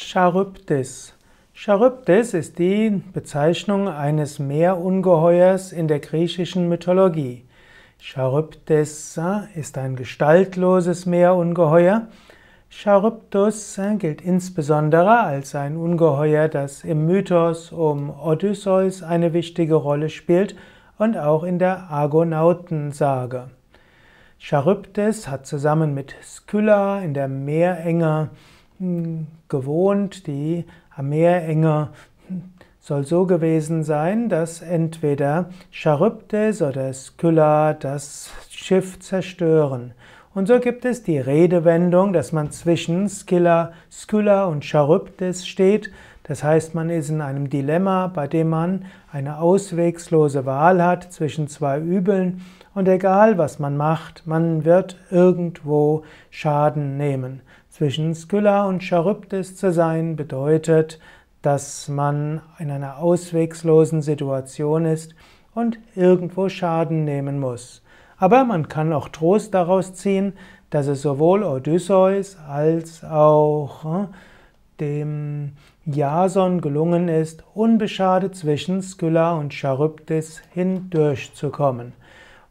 Charybdis. Charybdis ist die Bezeichnung eines Meerungeheuers in der griechischen Mythologie. Charybdis ist ein gestaltloses Meerungeheuer. Charybdis gilt insbesondere als ein Ungeheuer, das im Mythos um Odysseus eine wichtige Rolle spielt und auch in der Argonautensage. Charybdis hat zusammen mit Skylla in der Meerenge hm, gewohnt. Die Meerenge soll so gewesen sein, dass entweder Charybdis oder Skylla das Schiff zerstören. Und so gibt es die Redewendung, dass man zwischen Skylla, Skylla und Charybdis steht. Das heißt, man ist in einem Dilemma, bei dem man eine auswegslose Wahl hat zwischen zwei Übeln und egal was man macht, man wird irgendwo Schaden nehmen. Zwischen Skylla und Charybdis zu sein bedeutet, dass man in einer ausweglosen Situation ist und irgendwo Schaden nehmen muss. Aber man kann auch Trost daraus ziehen, dass es sowohl Odysseus als auch hm, dem Jason gelungen ist, unbeschadet zwischen Skylla und Charybdis hindurchzukommen.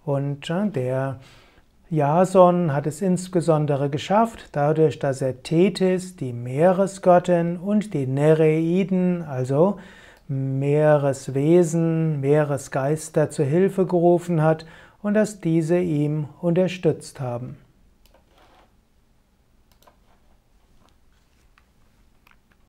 Und hm, der Jason hat es insbesondere geschafft, dadurch, dass er Tethys, die Meeresgöttin, und die Nereiden, also Meereswesen, Meeresgeister, zu Hilfe gerufen hat und dass diese ihm unterstützt haben.